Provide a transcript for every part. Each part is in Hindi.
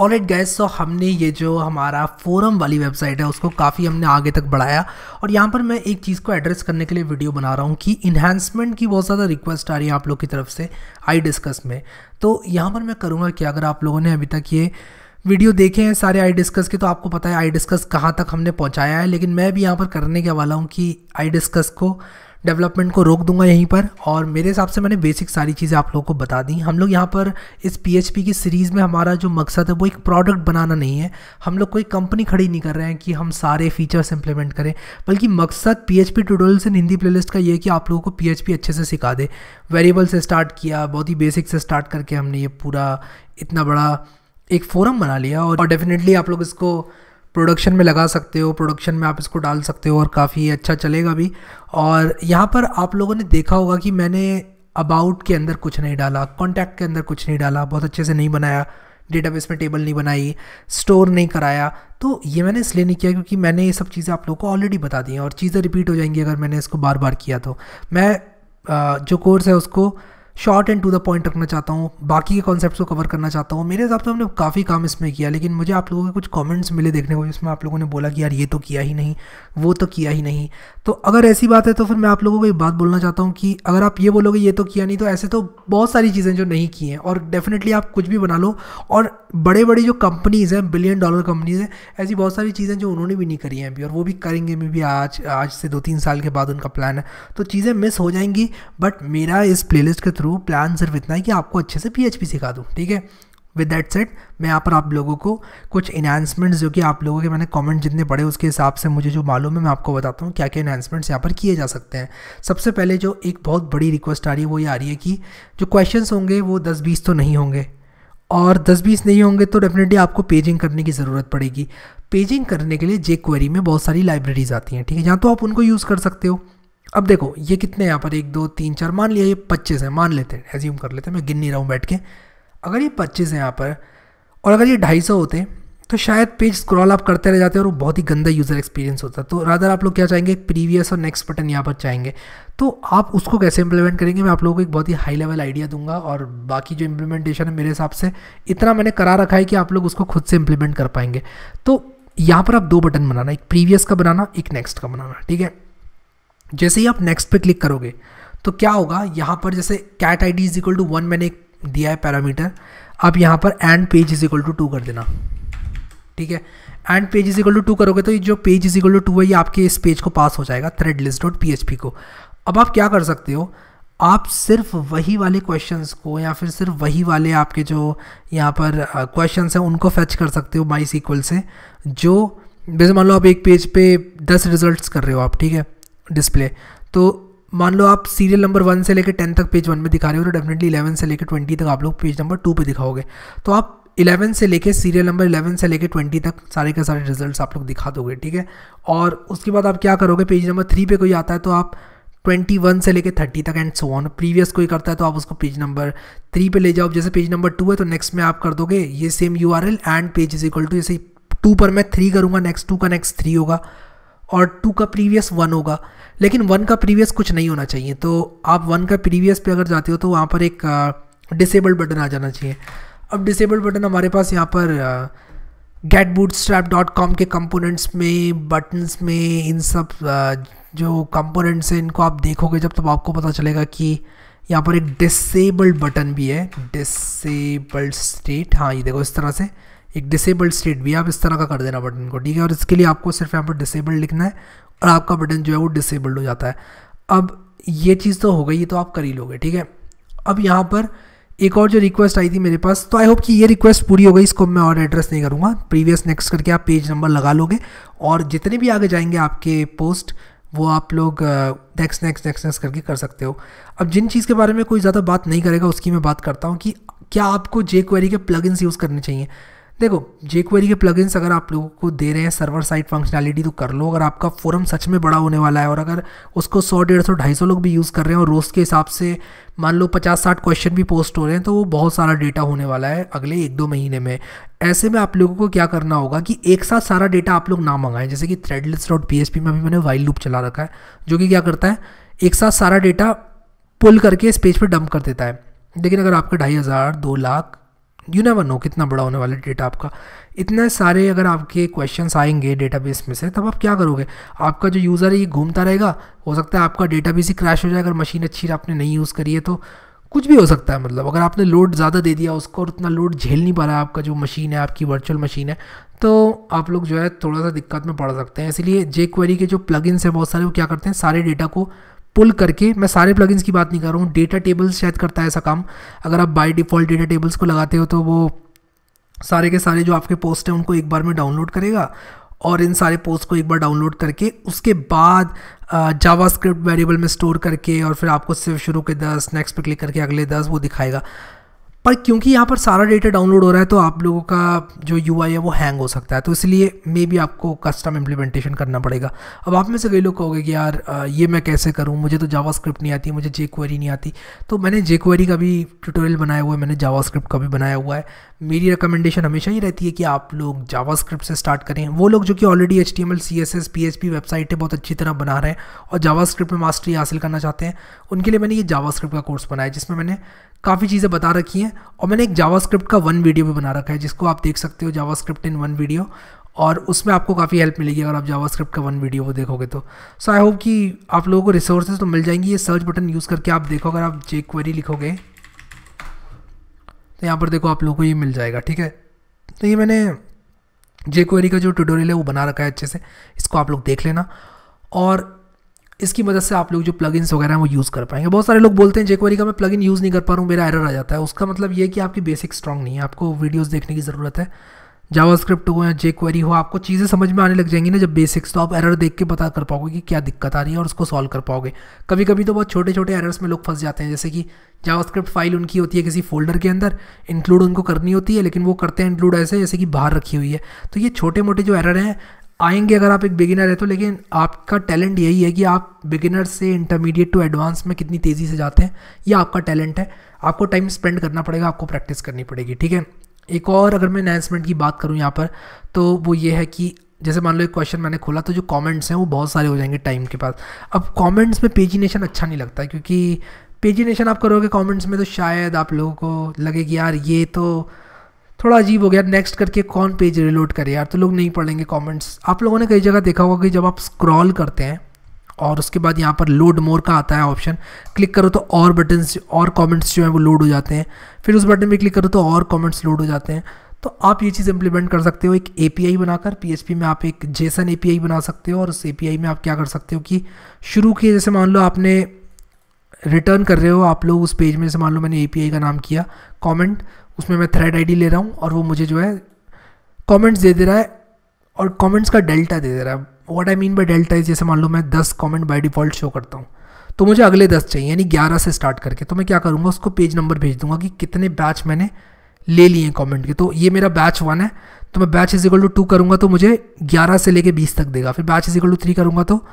ऑल एट गैस सो हमने ये जो हमारा फोरम वाली वेबसाइट है उसको काफ़ी हमने आगे तक बढ़ाया और यहाँ पर मैं एक चीज़ को एड्रेस करने के लिए वीडियो बना रहा हूँ कि इन्हांसमेंट की बहुत ज़्यादा रिक्वेस्ट आ रही है आप लोग की तरफ से आई डिस्कस में तो यहाँ पर मैं करूँगा कि अगर आप लोगों ने अभी तक ये वीडियो देखे हैं सारे आई डिस्कस के तो आपको पता है आई डिस्कस कहाँ तक हमने पहुँचाया है लेकिन मैं भी यहाँ पर करने के वाला हूँ कि आई डिस्कस को डेवलपमेंट को रोक दूंगा यहीं पर और मेरे हिसाब से मैंने बेसिक सारी चीज़ें आप लोगों को बता दी हम लोग यहाँ पर इस पी की सीरीज़ में हमारा जो मकसद है वो एक प्रोडक्ट बनाना नहीं है हम लोग कोई कंपनी खड़ी नहीं कर रहे हैं कि हम सारे फीचर्स इंप्लीमेंट करें बल्कि मकसद P H tutorials in Hindi playlist का ये है कि आप लोगों को पी अच्छे से सिखा दे वेरिएबल से स्टार्ट किया बहुत ही बेसिक से स्टार्ट करके हमने ये पूरा इतना बड़ा एक फोरम बना लिया और डेफिनेटली आप लोग इसको प्रोडक्शन में लगा सकते हो प्रोडक्शन में आप इसको डाल सकते हो और काफ़ी अच्छा चलेगा भी और यहाँ पर आप लोगों ने देखा होगा कि मैंने अबाउट के अंदर कुछ नहीं डाला कॉन्टैक्ट के अंदर कुछ नहीं डाला बहुत अच्छे से नहीं बनाया डेटाबेस में टेबल नहीं बनाई स्टोर नहीं कराया तो ये मैंने इसलिए नहीं किया क्योंकि मैंने ये सब चीज़ें आप लोगों को ऑलरेडी बता दी हैं और चीज़ें रिपीट हो जाएंगी अगर मैंने इसको बार बार किया तो मैं जो कोर्स है उसको short and to the point रखना चाहता हूँ बाकी के कॉन्सेप्ट को कवर करना चाहता हूँ मेरे हिसाब से हमने काफ़ी काम इसमें किया लेकिन मुझे आप लोगों के कुछ कॉमेंट्स मिले देखने को जिसमें आप लोगों ने बोला कि यार ये तो किया ही नहीं वो तो किया ही नहीं तो अगर ऐसी बात है तो फिर मैं आप लोगों को ये बात बोलना चाहता हूँ कि अगर आप ये बोलोगे ये तो किया नहीं तो ऐसे तो बहुत सारी चीज़ें जो नहीं की हैं और डेफिनेटली आप कुछ भी बना लो और बड़े बड़े जो कंपनीज़ हैं बिलियन डॉलर कंपनीज़ हैं ऐसी बहुत सारी चीज़ें जो उन्होंने भी नहीं करी हैं अभी और वो भी करेंगे मे भी आज आज से दो तीन साल के बाद उनका प्लान है तो चीज़ें मिस हो जाएंगी बट मेरा इस प्लेलिस्ट के थ्रू थ्रू प्लान सिर्फ इतना है कि आपको अच्छे से पी सिखा दूँ ठीक है विद दैट सेट मैं यहाँ पर आप लोगों को कुछ इन्हांसमेंट्स जो कि आप लोगों के मैंने कमेंट जितने पड़े उसके हिसाब से मुझे जो मालूम है मैं आपको बताता हूँ क्या क्या इन्हांसमेंट्स यहाँ पर किए जा सकते हैं सबसे पहले जो एक बहुत बड़ी रिक्वेस्ट आ रही है वो ये आ रही है कि जो क्वेश्चन होंगे वो दस बीस तो नहीं होंगे और दस बीस नहीं होंगे तो डेफिनेटली आपको पेजिंग करने की ज़रूरत पड़ेगी पेजिंग करने के लिए जे क्वेरी में बहुत सारी लाइब्रेरीज़ आती हैं ठीक है जहाँ तो आप उनको यूज़ कर सकते हो अब देखो ये कितने यहाँ पर एक दो तीन चार मान लिया ये पच्चीस है मान लेते हैं एज्यूम कर लेते हैं मैं गिन नहीं रहा हूँ बैठ के अगर ये पच्चीस हैं यहाँ पर और अगर ये ढाई सौ होते तो शायद पेज स्क्रॉल आप करते रह जाते और वो बहुत ही गंदा यूज़र एक्सपीरियंस होता तो राधर आप लोग क्या चाहेंगे प्रीवियस और नेक्स्ट बटन यहाँ पर चाहेंगे तो आप उसको कैसे इंप्लीमेंट करेंगे मैं आप लोगों को एक बहुत ही हाई लेवल आइडिया दूंगा और बाकी जो इम्प्लीमेंटेशन है मेरे हिसाब से इतना मैंने करा रखा है कि आप लोग उसको खुद से इम्प्लीमेंट कर पाएंगे तो यहाँ पर आप दो बटन बनाना एक प्रीवियस का बनाना एक नेक्स्ट का बनाना ठीक है जैसे ही आप नेक्स्ट पे क्लिक करोगे तो क्या होगा यहाँ पर जैसे cat I D is equal to one मैंने एक दिया है पैरामीटर अब यहाँ पर and page is equal to two कर देना ठीक है and page is equal to two करोगे तो ये जो page is equal to two है ये आपके इस पेज को पास हो जाएगा thread list dot P H P को अब आप क्या कर सकते हो आप सिर्फ वही वाले क्वेश्चंस को या फिर सिर्फ वही वाले आपके जो यहाँ पर क्वेश्चंस हैं उनको फैच कर सकते हो माई सीक्वल से जो जैसे मान लो आप एक पेज पे दस रिजल्ट्स कर रहे हो आप ठीक है डिस्प्ले तो मान लो आप सीरियल नंबर वन से लेकर टेन तक पेज वन में दिखा रहे हो तो डेफिनेटली इलेवन से लेकर ट्वेंटी तक आप लोग पेज नंबर टू पे दिखाओगे तो आप इलेवन से लेकर सीरियल नंबर इलेवन से लेकर ट्वेंटी तक सारे के सारे रिजल्ट्स आप लोग दिखा दोगे ठीक है और उसके बाद आप क्या करोगे पेज नंबर थ्री पे कोई आता है तो आप ट्वेंटी वन से लेके थर्टी तक एंड सो ऑन प्रीवियस कोई करता है तो आप उसको पेज नंबर थ्री पे ले जाओ जैसे पेज नंबर टू है तो नेक्स्ट में आप कर दोगे ये same U R L and page is equal to जैसे टू पर मैं थ्री करूँगा नेक्स्ट टू का नेक्स्ट थ्री होगा और टू का प्रीवियस वन होगा लेकिन वन का प्रीवियस कुछ नहीं होना चाहिए तो आप वन का प्रीवियस पे अगर जाते हो तो वहाँ पर एक डिसेबल बटन आ जाना चाहिए अब डिसेबल बटन हमारे पास यहाँ पर get bootstrap dot com के कंपोनेंट्स में बटन्स में इन सब uh, जो कंपोनेंट्स हैं इनको आप देखोगे जब तब तो आपको पता चलेगा कि यहाँ पर एक डिसेबल्ड बटन भी है डिसेबल्ड स्टेट हाँ ये देखो इस तरह से एक डिसेबल्ड स्टेट भी आप इस तरह का कर देना बटन को ठीक है और इसके लिए आपको सिर्फ यहाँ पर डिसेबल्ड लिखना है और आपका बटन जो है वो डिसेबल्ड हो जाता है अब ये चीज़ तो हो गई ये तो आप कर ही लोगे ठीक है अब यहाँ पर एक और जो रिक्वेस्ट आई थी मेरे पास तो आई होप कि ये रिक्वेस्ट पूरी हो गई इसको मैं और एड्रेस नहीं करूँगा प्रीवियस नेक्स्ट करके आप पेज नंबर लगा लोगे और जितने भी आगे जाएंगे आपके पोस्ट वो आप लोग नेक्स्ट नेक्स्ट नेक्स्ट नेक्स्ट करके कर सकते हो अब जिन चीज़ के बारे में कोई ज़्यादा बात नहीं करेगा उसकी मैं बात करता हूँ कि क्या आपको जे क्वेरी के प्लगइन्स यूज़ करने चाहिए देखो जे क्वेरी के प्लगइन्स अगर आप लोगों को दे रहे हैं सर्वर साइड फंक्शनैलिटी तो कर लो अगर आपका फोरम सच में बड़ा होने वाला है और अगर उसको सौ डेढ़ सौ ढाई सौ लोग भी यूज़ कर रहे हैं और रोज़ के हिसाब से मान लो पचास साठ क्वेश्चन भी पोस्ट हो रहे हैं तो वो बहुत सारा डेटा होने वाला है अगले एक दो महीने में ऐसे में आप लोगों को क्या करना होगा कि एक साथ सारा डेटा आप लोग ना मंगाएं जैसे कि थ्रेडलेस डॉट पी में अभी मैंने वाइल्ड लूप चला रखा है जो कि क्या करता है एक साथ सारा डेटा पुल करके इस पेज पर डंप कर देता है लेकिन अगर आपका ढाई हज़ार दो लाख यू नेवर नो कितना बड़ा होने वाला डेटा आपका इतने सारे अगर आपके क्वेश्चंस आएंगे डेटाबेस में से तब आप क्या करोगे आपका जो यूज़र है ये घूमता रहेगा हो सकता है आपका डेटा ही क्रैश हो जाए अगर मशीन अच्छी आपने नहीं यूज़ करी है तो कुछ भी हो सकता है मतलब अगर आपने लोड ज़्यादा दे दिया उसको और उतना लोड झेल नहीं पा रहा आपका जो मशीन है आपकी वर्चुअल मशीन है तो आप लोग जो है थोड़ा सा दिक्कत में पड़ सकते हैं इसलिए जे क्वेरी के जो प्लगइन्स हैं बहुत सारे वो क्या करते हैं सारे डेटा को पुल करके मैं सारे प्लगइन्स की बात नहीं कर रहा हूँ डेटा टेबल्स शायद करता है ऐसा काम अगर आप बाई डिफ़ॉल्ट डेटा टेबल्स को लगाते हो तो वो सारे के सारे जो आपके पोस्ट हैं उनको एक बार में डाउनलोड करेगा और इन सारे पोस्ट को एक बार डाउनलोड करके उसके बाद जावा स्क्रिप्ट वेरिएबल में स्टोर करके और फिर आपको सिर्फ शुरू के दस नेक्स्ट पे क्लिक करके अगले दस वो दिखाएगा पर क्योंकि यहाँ पर सारा डेटा डाउनलोड हो रहा है तो आप लोगों का जो यू है वो हैंग हो सकता है तो इसलिए मे बी आपको कस्टम इम्प्लीमेंटेशन करना पड़ेगा अब आप में से कई लोग कहोगे कि यार ये मैं कैसे करूँ मुझे तो जावा नहीं आती मुझे जे नहीं आती तो मैंने जे का भी ट्यूटोरियल बनाया हुआ है मैंने जावा का भी बनाया हुआ है मेरी रिकमेंडेशन हमेशा ही रहती है कि आप लोग जावा से स्टार्ट करें वो लोग जो कि already H T M L C S S P H P website है बहुत अच्छी तरह बना रहे हैं और जावा में मास्टरी हासिल करना चाहते हैं उनके लिए मैंने ये जावा का कोर्स बनाया जिसमें मैंने काफ़ी चीज़ें बता रखी हैं और मैंने एक जावास्क्रिप्ट का वन वीडियो भी बना रखा है जिसको आप देख सकते हो जावास्क्रिप्ट इन वन वीडियो और उसमें आपको काफ़ी हेल्प मिलेगी अगर आप जावास्क्रिप्ट का वन वीडियो वो देखोगे तो सो आई होप कि आप लोगों को रिसोर्सेज तो मिल जाएंगी ये सर्च बटन यूज़ करके आप देखो अगर आप जे क्वेरी लिखोगे तो यहाँ पर देखो आप लोगों को ये मिल जाएगा ठीक है तो ये मैंने जे क्वेरी का जो ट्यूटोरियल है वो बना रखा है अच्छे से इसको आप लोग देख लेना और इसकी मदद से आप लोग जो प्लगइन्स वगैरह हैं वो यूज़ कर पाएंगे बहुत सारे लोग बोलते हैं जेक्वेरी का मैं प्लगइन यूज़ नहीं कर पा रहा हूँ मेरा एरर आ जाता है उसका मतलब ये कि आपकी बेसिक स्ट्रॉन्ग नहीं है आपको वीडियोज़ देखने की ज़रूरत है जावास्क्रिप्ट हो या जे क्वेरी हो आपको चीज़ें समझ में आने लग जाएंगी ना जब बेसिक्स तो आप एरर देख के पता कर पाओगे कि क्या दिक्कत आ रही है और उसको सॉल्व कर पाओगे कभी कभी तो बहुत छोटे छोटे एरर्स में लोग फंस जाते हैं जैसे कि जावास्क्रिप्ट फाइल उनकी होती है किसी फोल्डर के अंदर इंक्लूड उनको करनी होती है लेकिन वो करते हैं इंक्लूड ऐसे जैसे कि बाहर रखी हुई है तो ये छोटे मोटे जो एरर हैं आएंगे अगर आप एक बिगिनर है तो लेकिन आपका टैलेंट यही है कि आप बिगिनर से इंटरमीडिएट टू एडवांस में कितनी तेज़ी से जाते हैं ये आपका टैलेंट है आपको टाइम स्पेंड करना पड़ेगा आपको प्रैक्टिस करनी पड़ेगी ठीक है एक और अगर मैं अनाउंसमेंट की बात करूँ यहाँ पर तो वो ये है कि जैसे मान लो एक क्वेश्चन मैंने खोला तो जो कमेंट्स हैं वो बहुत सारे हो जाएंगे टाइम के पास अब कमेंट्स में पेजिनेशन अच्छा नहीं लगता है क्योंकि पेजिनेशन आप करोगे कमेंट्स में तो शायद आप लोगों को लगे कि यार ये तो थोड़ा अजीब हो गया नेक्स्ट करके कौन पेज रिलोड करे यार तो लोग नहीं पढ़ेंगे कमेंट्स आप लोगों ने कई जगह देखा होगा कि जब आप स्क्रॉल करते हैं और उसके बाद यहाँ पर लोड मोर का आता है ऑप्शन क्लिक करो तो और बटन्स और कमेंट्स जो हैं वो लोड हो जाते हैं फिर उस बटन पर क्लिक करो तो और कमेंट्स लोड हो जाते हैं तो आप ये चीज़ इम्प्लीमेंट कर सकते हो एक ए बनाकर पी में आप एक जेसन ए बना सकते हो और उस ए में आप क्या कर सकते हो कि शुरू किए जैसे मान लो आपने रिटर्न कर रहे हो आप लोग उस पेज में से मान लो मैंने ए का नाम किया कॉमेंट उसमें मैं थ्रेड आई ले रहा हूँ और वो मुझे जो है कॉमेंट्स दे दे रहा है और कमेंट्स का डेल्टा दे दे रहा है what I mean by delta is जैसे मान लो मैं दस कमेंट बाय डिफ़ॉल्ट शो करता हूँ तो मुझे अगले दस चाहिए यानी ग्यारह से स्टार्ट करके तो मैं क्या करूँगा उसको पेज नंबर भेज दूंगा कि कितने बैच मैंने ले लिए कॉमेंट के तो ये मेरा बैच वन है तो मैं batch is equal to two करूँगा तो मुझे ग्यारह से लेके बीस तक देगा फिर batch is equal to three करूँगा तो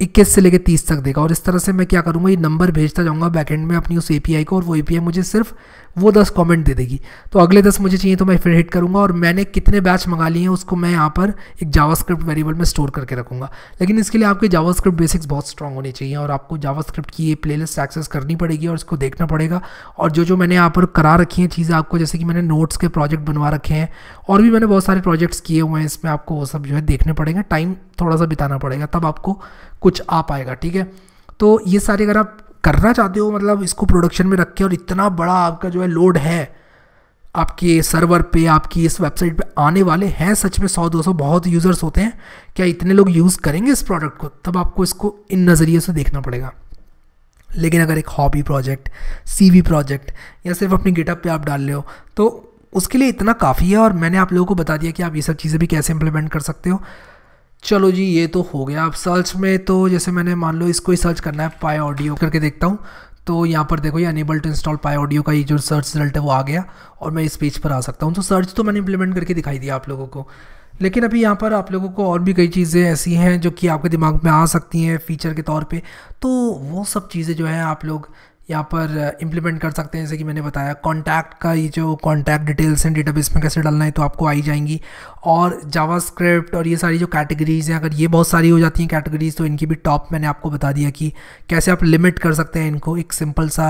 इक्कीस से लेकर तीस तक देगा और इस तरह से मैं क्या करूँगा ये नंबर भेजता जाऊँगा बैकेंड में अपनी उस ए को और वो ए मुझे सिर्फ वो दस कमेंट दे देगी तो अगले दस मुझे चाहिए तो मैं फिर हिट करूँगा और मैंने कितने बैच मंगा लिए हैं उसको मैं यहाँ पर एक जावास्क्रिप्ट वेरिएबल में स्टोर करके रखूँगा लेकिन इसके लिए आपके जावास्क्रिप्ट बेसिक्स बहुत स्ट्रॉग होने चाहिए और आपको जावास्क्रिप्ट की ये प्लेलिस्ट एक्सेस करनी पड़ेगी और इसको देखना पड़ेगा और जो जो मैंने यहाँ पर करा रखी हैं चीज़ें आपको जैसे कि मैंने नोट्स के प्रोजेक्ट बनवा रखे हैं और भी मैंने बहुत सारे प्रोजेक्ट्स किए हुए हैं इसमें आपको वो सब जो है देखने पड़ेगा टाइम थोड़ा सा बिताना पड़ेगा तब आपको कुछ आ पाएगा ठीक है तो ये सारे अगर आप करना चाहते हो मतलब इसको प्रोडक्शन में रख के और इतना बड़ा आपका जो है लोड है आपके सर्वर पे आपकी इस वेबसाइट पे आने वाले हैं सच में सौ दो सौ बहुत यूज़र्स होते हैं क्या इतने लोग यूज़ करेंगे इस प्रोडक्ट को तब आपको इसको इन नज़रिए से देखना पड़ेगा लेकिन अगर एक हॉबी प्रोजेक्ट सीवी प्रोजेक्ट या सिर्फ अपनी गेटअप पे आप डाल रहे हो तो उसके लिए इतना काफ़ी है और मैंने आप लोगों को बता दिया कि आप ये सब चीज़ें भी कैसे इम्प्लीमेंट कर सकते हो चलो जी ये तो हो गया अब सर्च में तो जैसे मैंने मान लो इसको ही सर्च करना है पाई ऑडियो करके देखता हूँ तो यहाँ पर देखो ये unable to install PyAudio का ये जो सर्च रिजल्ट है वो आ गया और मैं इस पेज पर आ सकता हूँ तो सर्च तो मैंने इंप्लीमेंट करके दिखाई दिया आप लोगों को लेकिन अभी यहाँ पर आप लोगों को और भी कई चीज़ें ऐसी हैं जो कि आपके दिमाग में आ सकती हैं फीचर के तौर पे तो वो सब चीज़ें जो हैं आप लोग यहाँ पर इम्प्लीमेंट uh, कर सकते हैं जैसे कि मैंने बताया कॉन्टैक्ट का ये जो कॉन्टैक्ट डिटेल्स हैं डेटाबेस में कैसे डालना है तो आपको आई जाएंगी और जावास्क्रिप्ट और ये सारी जो कैटेगरीज़ हैं अगर ये बहुत सारी हो जाती हैं कैटेगरीज़ तो इनकी भी टॉप मैंने आपको बता दिया कि कैसे आप लिमिट कर सकते हैं इनको एक सिंपल सा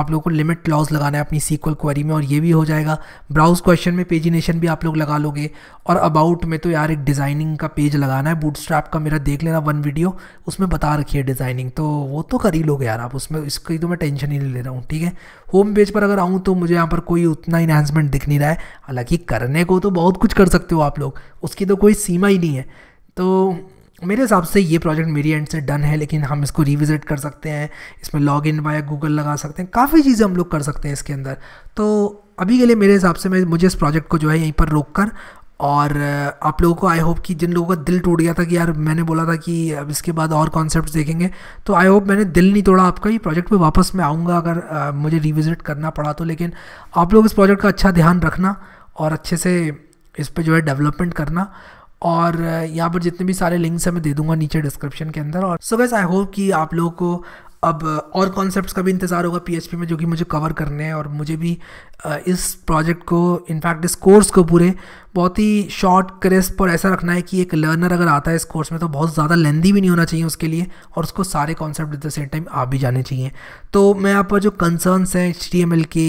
आप लोगों को लिमिट लॉज लगाना है अपनी सीक्वल क्वेरी में और ये भी हो जाएगा ब्राउज क्वेश्चन में पेजिनेशन भी आप लोग लगा लोगे और अबाउट में तो यार एक डिज़ाइनिंग का पेज लगाना है बूट का मेरा देख लेना वन वीडियो उसमें बता रखी है डिज़ाइनिंग तो वो तो कर ही लोगे यार आप उसमें इसकी तो मैं टेंशन टेंशन ही ले रहा हूँ ठीक है होम पेज पर अगर आऊँ तो मुझे यहाँ पर कोई उतना इन्हांसमेंट दिख नहीं रहा है हालांकि करने को तो बहुत कुछ कर सकते हो आप लोग उसकी तो कोई सीमा ही नहीं है तो मेरे हिसाब से ये प्रोजेक्ट मेरी एंड से डन है लेकिन हम इसको रिविज़िट कर सकते हैं इसमें लॉग इन वाया गूगल लगा सकते हैं काफ़ी चीज़ें हम लोग कर सकते हैं इसके अंदर तो अभी के लिए मेरे हिसाब से मैं मुझे इस प्रोजेक्ट को जो है यहीं पर रोक कर और आप लोगों को आई होप कि जिन लोगों का दिल टूट गया था कि यार मैंने बोला था कि अब इसके बाद और कॉन्सेप्ट देखेंगे तो आई होप मैंने दिल नहीं तोड़ा आपका ये प्रोजेक्ट पे वापस मैं आऊँगा अगर आ, मुझे रिविज़िट करना पड़ा तो लेकिन आप लोग इस प्रोजेक्ट का अच्छा ध्यान रखना और अच्छे से इस पर जो है डेवलपमेंट करना और यहाँ पर जितने भी सारे लिंक्स हैं मैं दे दूंगा नीचे डिस्क्रिप्शन के अंदर और सो गैस आई होप कि आप लोगों को अब और कॉन्सेप्ट्स का भी इंतज़ार होगा पीएचपी में जो कि मुझे कवर करने हैं और मुझे भी इस प्रोजेक्ट को इनफैक्ट इस कोर्स को पूरे बहुत ही शॉर्ट क्रिस्प और ऐसा रखना है कि एक लर्नर अगर आता है इस कोर्स में तो बहुत ज़्यादा लेंदी भी नहीं होना चाहिए उसके लिए और उसको सारे concept at the same time आप भी जाने चाहिए तो मैं यहाँ पर जो कंसर्नस हैं एच के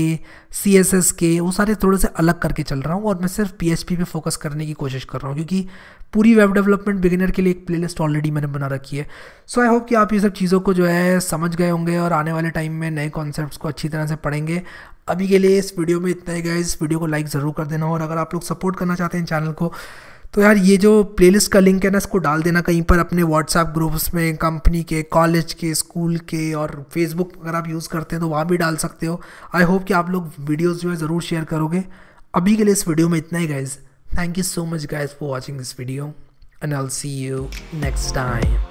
सी के वो सारे थोड़े से अलग करके चल रहा हूँ और मैं सिर्फ पी पे फोकस करने की कोशिश कर रहा हूँ क्योंकि पूरी वेब डेवलपमेंट बिगिनर के लिए एक प्लेलिस्ट ऑलरेडी मैंने बना रखी है सो आई होप कि आप ये सब चीज़ों को जो है समझ गए होंगे और आने वाले टाइम में नए कॉन्सेप्ट को अच्छी तरह से पढ़ेंगे अभी के लिए इस वीडियो में इतना ही गए इस वीडियो को लाइक ज़रूर कर देना और अगर आप लोग सपोर्ट करना चाहते हैं चैनल को तो यार ये जो प्लेलिस्ट का लिंक है ना इसको डाल देना कहीं पर अपने व्हाट्सएप ग्रुप्स में कंपनी के कॉलेज के स्कूल के और फेसबुक अगर आप यूज़ करते हैं तो वहाँ भी डाल सकते हो आई होप कि आप लोग वीडियोज़ जो है ज़रूर शेयर करोगे अभी के लिए इस वीडियो में इतना ही guys Thank you so much guys for watching this video and I'll see you next time.